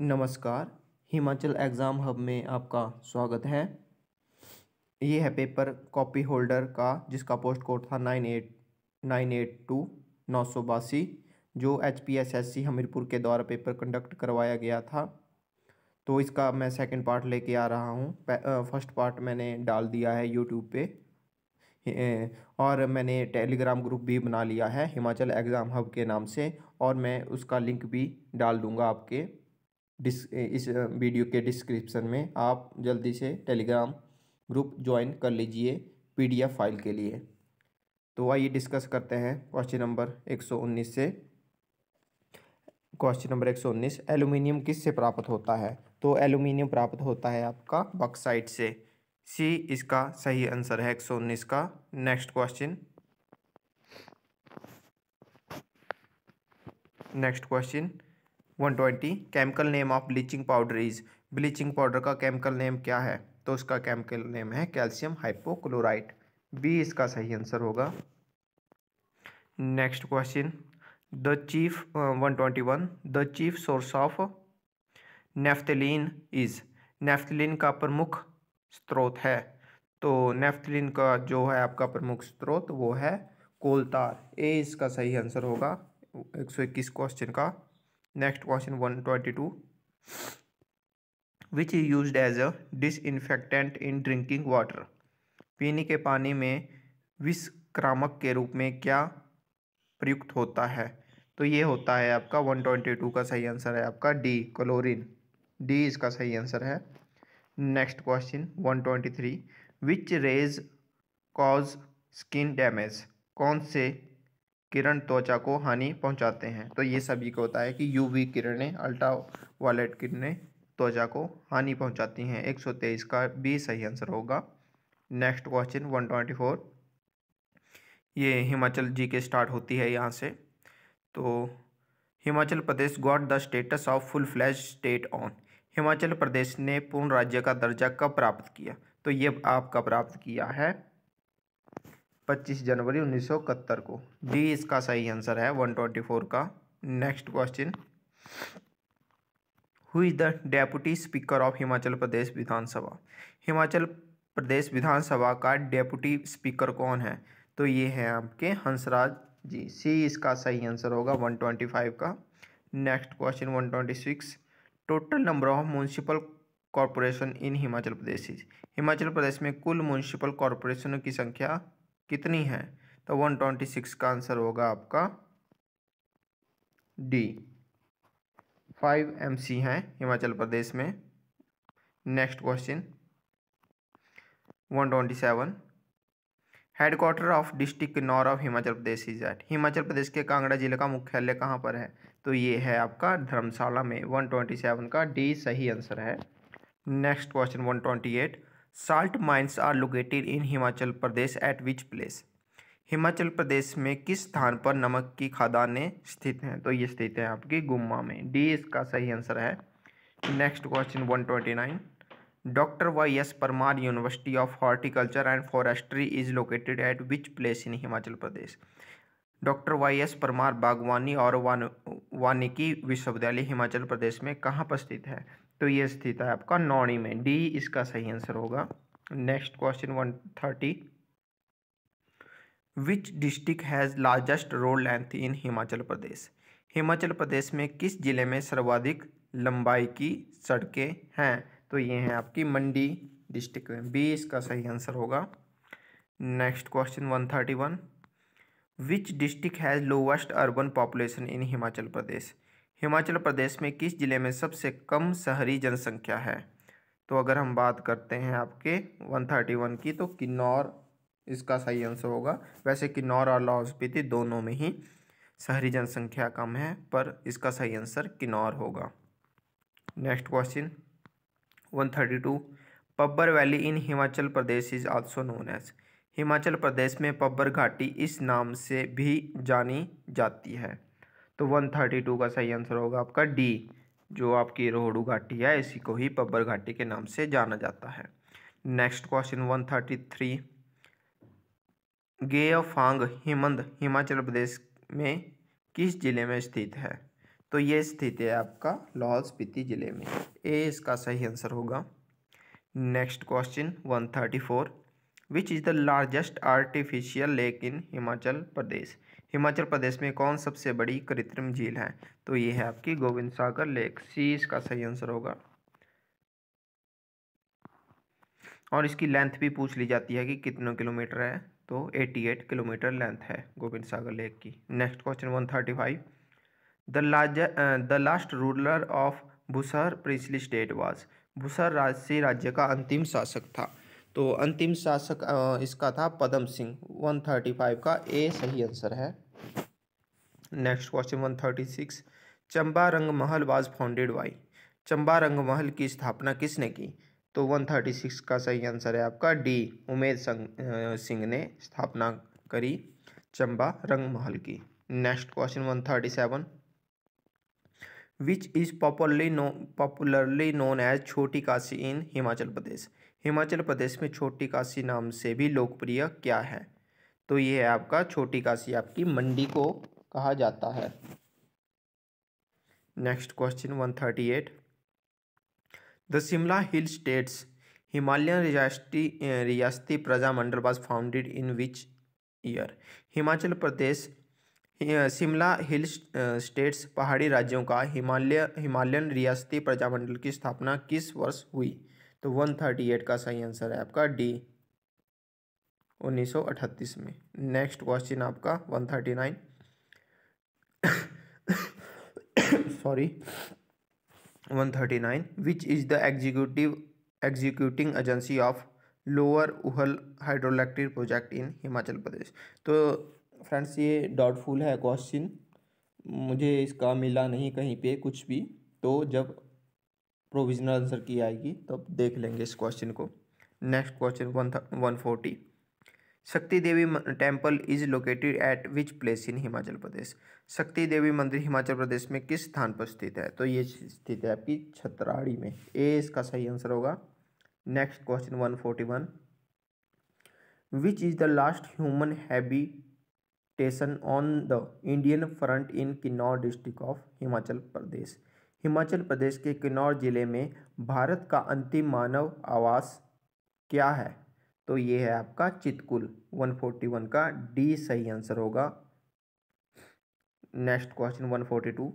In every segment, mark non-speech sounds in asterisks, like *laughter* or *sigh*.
नमस्कार Himachal exam hub में आपका स्वागत है ये है पेपर कॉपी होल्डर का जिसका पोस्ट कोड था nine eight nine eight two नौ सौ बासी जो H P S S C Hamirpur के द्वारा पेपर कंडक्ट करवाया गया था तो इसका मैं सेकंड पार्ट लेके आ रहा हूँ फर्स्ट पार्ट मैंने डाल दिया है यूट्यूब पे और मैंने टेलीग्राम ग्रुप भी बना लिया है हिमाचल एग्ज़ाम हब के नाम से और मैं उसका लिंक भी डाल दूँगा आपके डिस इस वीडियो के डिस्क्रिप्शन में आप जल्दी से टेलीग्राम ग्रुप ज्वाइन कर लीजिए पीडीएफ फाइल के लिए तो आइए डिस्कस करते हैं क्वेश्चन नंबर 119 से क्वेश्चन नंबर 119 एलुमिनियम किस से प्राप्त होता है तो एल्यूमिनियम प्राप्त होता है आपका बक्साइट से सी इसका सही आंसर है 119 का next question next question one twenty chemical name of bleaching powder is bleaching powder का केमिकल नेम क्या है तो उसका केमिकल नेम है कैल्शियम हाइपोक्लोराइट बी इसका सही आंसर होगा next question the chief one twenty one the chief source of naphthalene is naphthalene का प्रमुख स्रोत है तो नेफ्थलिन का जो है आपका प्रमुख स्रोत वो है कोलतार ए इसका सही आंसर होगा एक सौ इक्कीस क्वेश्चन का next question one twenty two which is use as a disinfectant in drinking water पीने के पानी में विषक्रामक के रूप में क्या प्रयुक्त होता है तो ये होता है आपका वन ट्वेंटी टू का सही आंसर है आपका डी क्लोरीन डी इसका सही आंसर है next question one twenty three which rays cause skin damage कौन से किरण त्वचा को हानि पहुंचाते हैं तो ये सभी को होता है कि यूवी किरणें अल्ट्रा वायलेट किरणें त्वचा को हानि पहुंचाती हैं एक सौ तेईस का भी सही आंसर होगा next question one twenty four ये हिमाचल जी के स्टार्ट होती है यहाँ से तो Himachal Pradesh got the status of full fledged state on Himachal Pradesh ने पूर्ण राज्य का दर्जा कब प्राप्त किया तो ये आपका प्राप्त किया है पच्चीस जनवरी उन्नीस को डी इसका सही आंसर है 124 का next question who is the deputy speaker of Himachal Pradesh Vidhansabha Himachal Pradesh Vidhansabha का डेपुटी स्पीकर कौन है तो ये है आपके हंसराज जी सी इसका सही आंसर होगा 125 का next question 126 total number of municipal corporation in Himachal Pradesh Himachal Pradesh में कुल म्यूनसिपल कॉरपोरेशनों की संख्या कितनी है तो वन ट्वेंटी सिक्स का आंसर होगा आपका डी फाइव एम सी हैं हिमाचल प्रदेश में next question one twenty seven headquarter of district Kinnaur of Himachal Pradesh is at Himachal Pradesh के कांगड़ा जिले का मुख्यालय कहाँ पर है तो ये है आपका धर्मशाला में वन ट्वेंटी सेवन का डी सही आंसर है next question one twenty eight salt mines are located in Himachal Pradesh at which place Himachal Pradesh में किस स्थान पर नमक की खदानें स्थित हैं तो ये स्थित है आपकी गुम्मा में डी इसका सही आंसर है next question one twenty nine doctor Y S Parmar university of horticulture and forestry is located at which place in Himachal Pradesh doctor Y S Parmar बागवानी और वान वानिकी विश्वविद्यालय हिमाचल प्रदेश में कहाँ पर स्थित है तो ये स्थित है आपका नौणी में डी इसका सही आंसर होगा next question one thirty which district has largest road length in Himachal Pradesh Himachal Pradesh में किस ज़िले में सर्वाधिक लंबाई की सड़कें हैं तो ये हैं आपकी मंडी डिस्ट्रिक्ट में बी इसका सही आंसर होगा next question one thirty one which district has lowest urban population in Himachal Pradesh Himachal Pradesh में किस ज़िले में सबसे कम शहरी जनसंख्या है तो अगर हम बात करते हैं आपके 131 की तो किन्नौर इसका सही आंसर होगा वैसे किन्नौर और लाहौल स्पीति दोनों में ही शहरी जनसंख्या कम है पर इसका सही आंसर किन्नौर होगा next question 132 Pabbar valley in Himachal Pradesh is also known as Himachal Pradesh में पब्बर घाटी इस नाम से भी जानी जाती है तो वन थर्टी टू का सही आंसर होगा आपका डी जो आपकी रोहड़ू घाटी है इसी को ही पब्बर घाटी के नाम से जाना जाता है next question one thirty three गे फांग हिमंद हिमाचल प्रदेश में किस जिले में स्थित है तो ये स्थित है आपका लाहौल स्पीति जिले में ए इसका सही आंसर होगा next question one thirty four which is the largest artificial lake in Himachal Pradesh Himachal Pradesh में कौन सबसे बड़ी कृत्रिम झील है तो ये है आपकी गोविंद सागर लेक सी इसका सही आंसर होगा और इसकी लेंथ भी पूछ ली जाती है कि कितने किलोमीटर है तो 88 किलोमीटर लेंथ है गोविंद सागर लेक की next question 135 the last the last ruler of Bushahr princely state was Bushahr राज राज्य का अंतिम शासक था तो अंतिम शासक इसका था Padam Singh one thirty five का ए सही आंसर है next question one thirty six Chamba Rang Mahal was founded Y Chamba Rang Mahal की स्थापना किसने की तो वन थर्टी सिक्स का सही आंसर है आपका डी उमेद सिंह ने स्थापना करी चंबा रंग महल की next question one thirty seven which is popularly known popularly known as Chhoti Kashi इन हिमाचल प्रदेश हिमाचल प्रदेश में छोटी काशी नाम से भी लोकप्रिय क्या है तो ये है आपका छोटी काशी आपकी मंडी को कहा जाता है next question one thirty eight the Shimla hill states Himalayan रियाती रियाती Praja Mandal was founded in which year Himachal Pradesh Shimla hill states पहाड़ी राज्यों का हिमालय हिमालयन रियाती प्रजामंडल की स्थापना किस वर्ष हुई तो 138 का सही आंसर है आपका डी 1938 में नेक्स्ट क्वेश्चन आपका 139 *coughs* sorry one thirty nine which is the executive executing agency of lower Uhl hydroelectric project in Himachal Pradesh तो फ्रेंड्स ये डाउटफुल है क्वेश्चन मुझे इसका मिला नहीं कहीं पे कुछ भी तो जब प्रोविजनल आंसर की आएगी तो देख लेंगे इस क्वेश्चन को next question one one forty Shakti Devi temple is located at which place in Himachal Pradesh Shakti Devi मंदिर हिमाचल प्रदेश में किस स्थान पर स्थित है तो ये स्थित है आपकी छतराड़ी में ए इसका सही आंसर होगा next question one forty one which is the last human habitation on the Indian front in Kinnaur district of Himachal Pradesh Himachal Pradesh के किन्नौर ज़िले में भारत का अंतिम मानव आवास क्या है तो ये है आपका चितकुल 141 का डी सही आंसर होगा next question 142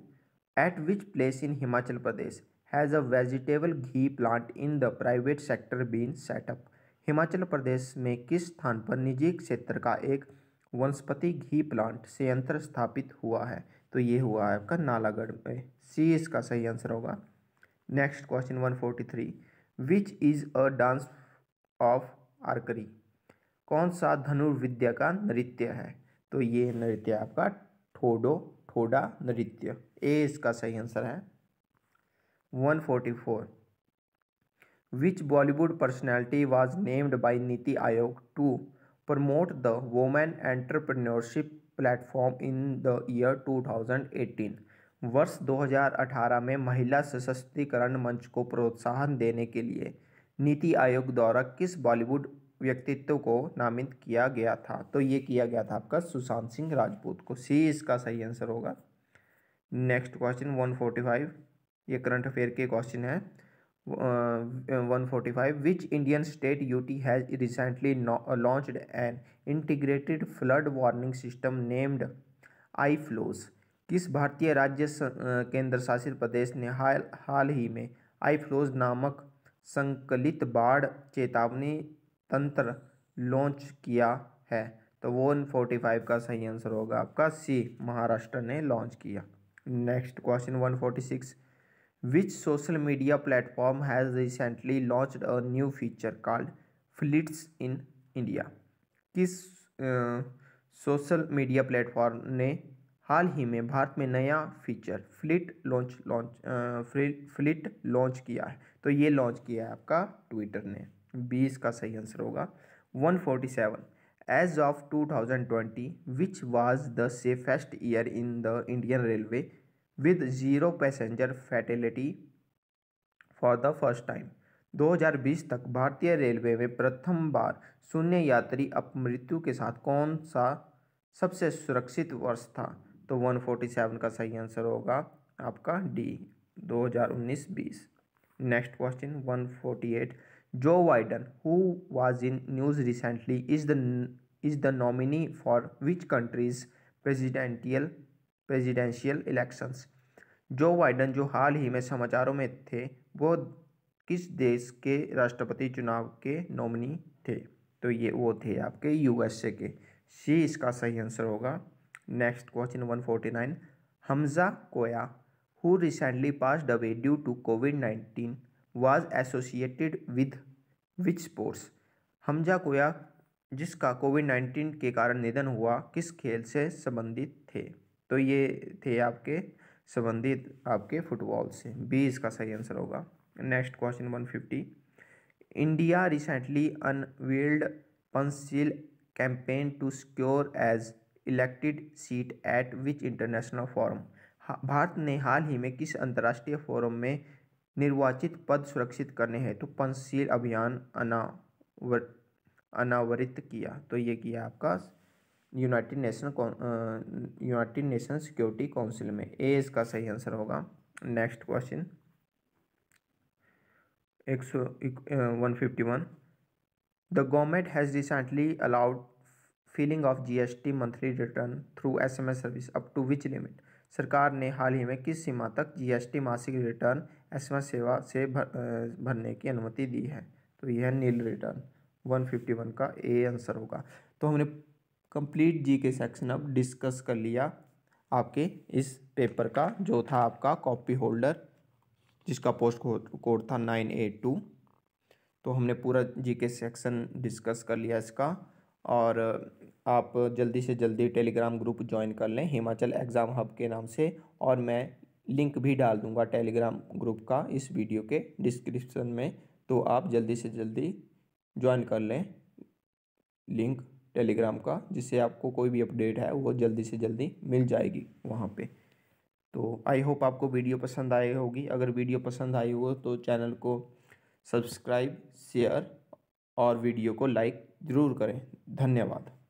at which place in Himachal Pradesh has a vegetable ghee plant in the private sector been set up Himachal Pradesh में किस स्थान पर निजी क्षेत्र का एक वनस्पति घी प्लांट संयंत्र स्थापित हुआ है तो ये हुआ है आपका नालागढ़ में सी इसका सही आंसर होगा next question one forty three which is a dance of archery कौन सा धनुर्विद्या का नृत्य है तो ये नृत्य आपका ठोडो ठोडा नृत्य ए इसका सही आंसर है one forty four which Bollywood personality was named by NITI Aayog to promote the women entrepreneurship platform in the year 2018 वर्ष 2018 में महिला सशक्तिकरण मंच को प्रोत्साहन देने के लिए नीति आयोग द्वारा किस बॉलीवुड व्यक्तित्व को नामित किया गया था तो ये किया गया था आपका सुशांत सिंह राजपूत को सी इसका सही आंसर होगा नेक्स्ट क्वेश्चन 145 ये करंट अफेयर के क्वेश्चन है 145 uh, which indian state ut has recently no, launch uh, launched an integrated flood warning system named iflows किस भारतीय राज्य uh, केंद्र शासित प्रदेश ने हाल हाल ही में आई फ्लोज नामक संकलित बाढ़ चेतावनी तंत्र लॉन्च किया है तो वन फोर्टी फाइव का सही आंसर होगा आपका सी महाराष्ट्र ने लॉन्च किया next question one forty six Which social media platform has recently launched a new feature called Flits in India? किस सोशल मीडिया प्लेटफॉर्म ने हाल ही में भारत में नया feature fleet launch launch fleet launch किया है तो ये लॉन्च किया है आपका ट्विटर ने बीस का सही आंसर होगा one forty seven as of two thousand twenty which was the safest year in the Indian railway with zero passenger fatality for the first time 2020 तक भारतीय रेलवे में प्रथम बार शून्य यात्री अपमृत्यु के साथ कौन सा सबसे सुरक्षित वर्ष था तो 147 का सही आंसर होगा आपका D 2019-20 next question 148 Joe Biden who was in news recently is the is the nominee for which country's presidential presidential elections Joe Biden Joe हाल ही में समाचारों में थे वो किस देश के राष्ट्रपति चुनाव के नॉमिनी थे तो ये वो थे आपके यूएसए के सी इसका सही आंसर होगा next question one forty nine Hamza Koya who recently passed away due to COVID nineteen was associated with which sports Hamza Koya जिसका कोविड नाइन्टीन के कारण निधन हुआ किस खेल से संबंधित थे तो ये थे आपके संबंधित आपके फुटबॉल से बी इसका सही आंसर होगा next question one fifty India recently unveiled pencil campaign to secure as elected seat at which international forum Bharat ने हाल ही में किस अंतर्राष्ट्रीय फोरम में निर्वाचित पद सुरक्षित करने हैं तो पंचशील अभियान अनावर अनावरित किया तो ये किया आपका United Nation United Nation Security Council में ए इसका सही आंसर होगा नेक्स्ट क्वेश्चन एक सौ one fifty one the government has recently allowed filing of GST monthly return through SMS service up to which limit सरकार ने हाल ही में किस सीमा तक जीएसटी मासिक रिटर्न एसएमएस सेवा से भर, भरने की अनुमति दी है तो यह नील रिटर्न 151 का ए आंसर होगा तो हमने कंप्लीट जी के सेक्शन अब डिस्कस कर लिया आपके इस पेपर का जो था आपका कॉपी होल्डर जिसका पोस्ट कोड था नाइन एट टू तो हमने पूरा जी के सेक्शन डिस्कस कर लिया इसका और आप जल्दी से जल्दी टेलीग्राम ग्रुप ज्वाइन कर लें हिमाचल एग्ज़ाम हब के नाम से और मैं लिंक भी डाल दूंगा टेलीग्राम ग्रुप का इस वीडियो के डिस्क्रिप्शन में तो आप जल्दी से जल्दी ज्वाइन कर लें लिंक टेलीग्राम का जिससे आपको कोई भी अपडेट है वो जल्दी से जल्दी मिल जाएगी वहाँ पे तो आई होप आपको वीडियो पसंद आई होगी अगर वीडियो पसंद आई हो तो चैनल को सब्सक्राइब शेयर और वीडियो को लाइक ज़रूर करें धन्यवाद